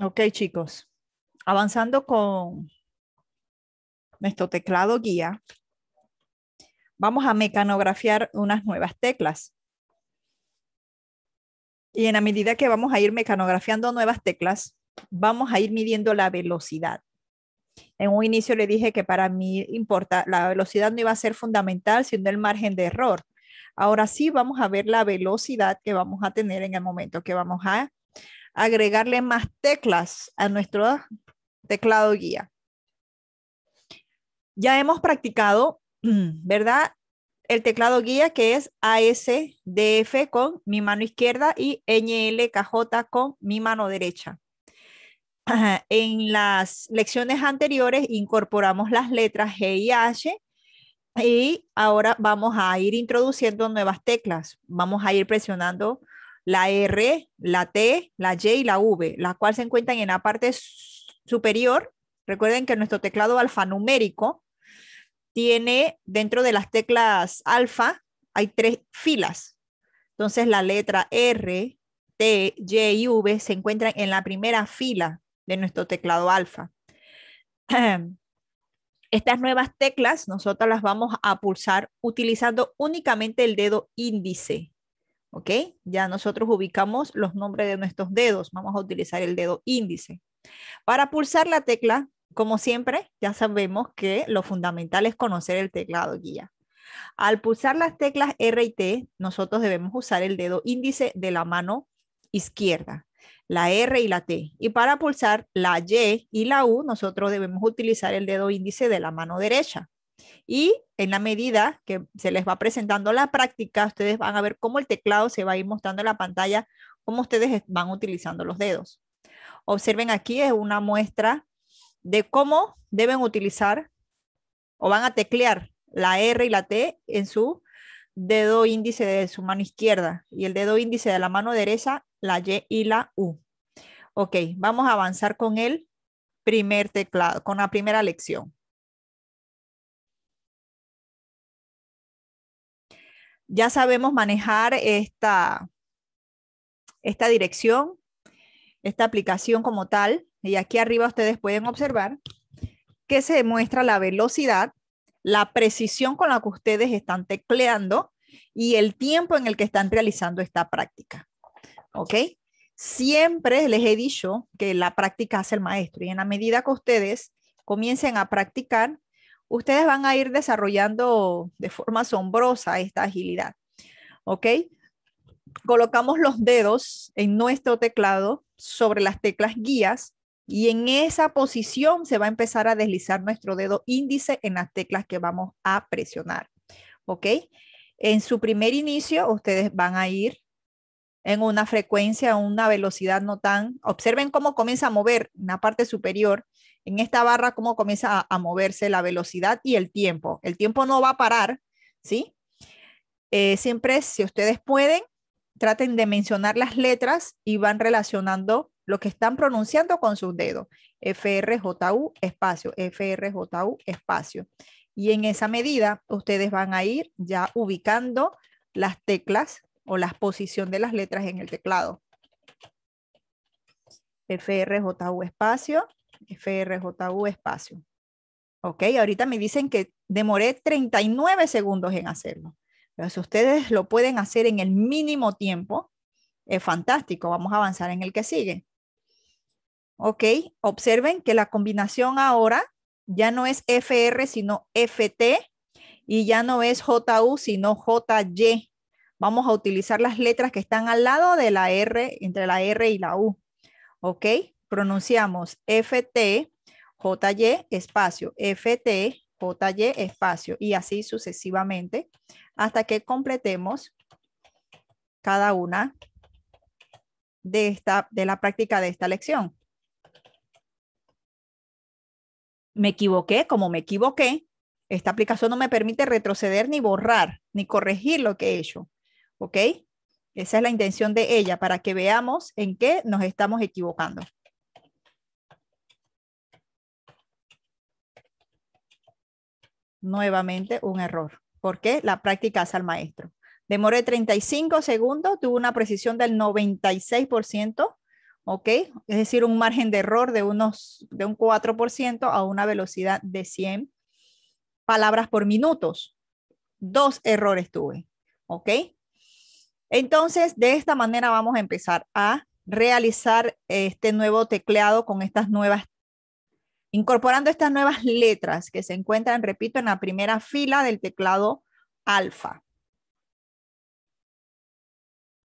Ok, chicos. Avanzando con nuestro teclado guía, vamos a mecanografiar unas nuevas teclas. Y en la medida que vamos a ir mecanografiando nuevas teclas, vamos a ir midiendo la velocidad. En un inicio le dije que para mí importa, la velocidad no iba a ser fundamental, sino el margen de error. Ahora sí vamos a ver la velocidad que vamos a tener en el momento que vamos a agregarle más teclas a nuestro teclado guía. Ya hemos practicado, ¿verdad? El teclado guía que es ASDF con mi mano izquierda y NLKJ con mi mano derecha. En las lecciones anteriores incorporamos las letras G y H y ahora vamos a ir introduciendo nuevas teclas. Vamos a ir presionando la R, la T, la Y y la V, las cuales se encuentran en la parte superior. Recuerden que nuestro teclado alfanumérico tiene dentro de las teclas alfa, hay tres filas. Entonces la letra R, T, Y y V se encuentran en la primera fila de nuestro teclado alfa. Estas nuevas teclas nosotros las vamos a pulsar utilizando únicamente el dedo índice. Ya nosotros ubicamos los nombres de nuestros dedos. Vamos a utilizar el dedo índice. Para pulsar la tecla, como siempre, ya sabemos que lo fundamental es conocer el teclado guía. Al pulsar las teclas R y T, nosotros debemos usar el dedo índice de la mano izquierda, la R y la T. Y para pulsar la Y y la U, nosotros debemos utilizar el dedo índice de la mano derecha. Y en la medida que se les va presentando la práctica, ustedes van a ver cómo el teclado se va a ir mostrando en la pantalla, cómo ustedes van utilizando los dedos. Observen aquí es una muestra de cómo deben utilizar o van a teclear la R y la T en su dedo índice de su mano izquierda y el dedo índice de la mano derecha, la Y y la U. Ok, vamos a avanzar con el primer teclado, con la primera lección. ya sabemos manejar esta, esta dirección, esta aplicación como tal, y aquí arriba ustedes pueden observar que se muestra la velocidad, la precisión con la que ustedes están tecleando y el tiempo en el que están realizando esta práctica. ¿Ok? Siempre les he dicho que la práctica hace el maestro y en la medida que ustedes comiencen a practicar, ustedes van a ir desarrollando de forma asombrosa esta agilidad. ¿Ok? Colocamos los dedos en nuestro teclado sobre las teclas guías y en esa posición se va a empezar a deslizar nuestro dedo índice en las teclas que vamos a presionar. ¿Ok? En su primer inicio, ustedes van a ir en una frecuencia, una velocidad no tan... Observen cómo comienza a mover la parte superior en esta barra cómo comienza a, moverse la velocidad y el tiempo. El tiempo no va a parar, ¿sí? Eh, siempre, si ustedes pueden, traten de mencionar las letras y van relacionando lo que están pronunciando con sus dedos. FRJU espacio, FRJU espacio. Y en esa medida, ustedes van a ir ya ubicando las teclas o la posición de las letras en el teclado. FRJU espacio, FRJU espacio. Ok, ahorita me dicen que demoré 39 segundos en hacerlo. Pero si ustedes lo pueden hacer en el mínimo tiempo, es fantástico. Vamos a avanzar en el que sigue. Ok, observen que la combinación ahora ya no es FR, sino FT, y ya no es JU, sino JY. Vamos a utilizar las letras que están al lado de la R, entre la R y la U. ¿Ok? pronunciamos FT, JY, espacio, FT, JY, espacio, y así sucesivamente, hasta que completemos cada una de, esta, de la práctica de esta lección. Me equivoqué, como me equivoqué, esta aplicación no me permite retroceder ni borrar, ni corregir lo que he hecho. ¿Ok? Esa es la intención de ella, para que veamos en qué nos estamos equivocando. nuevamente un error. porque La práctica hace al maestro. Demoré 35 segundos, tuve una precisión del 96%, ¿ok? Es decir, un margen de error de, unos, de un 4% a una velocidad de 100 palabras por minutos. Dos errores tuve, ¿ok? Entonces, de esta manera vamos a empezar a realizar este nuevo tecleado con estas nuevas incorporando estas nuevas letras que se encuentran, repito, en la primera fila del teclado alfa.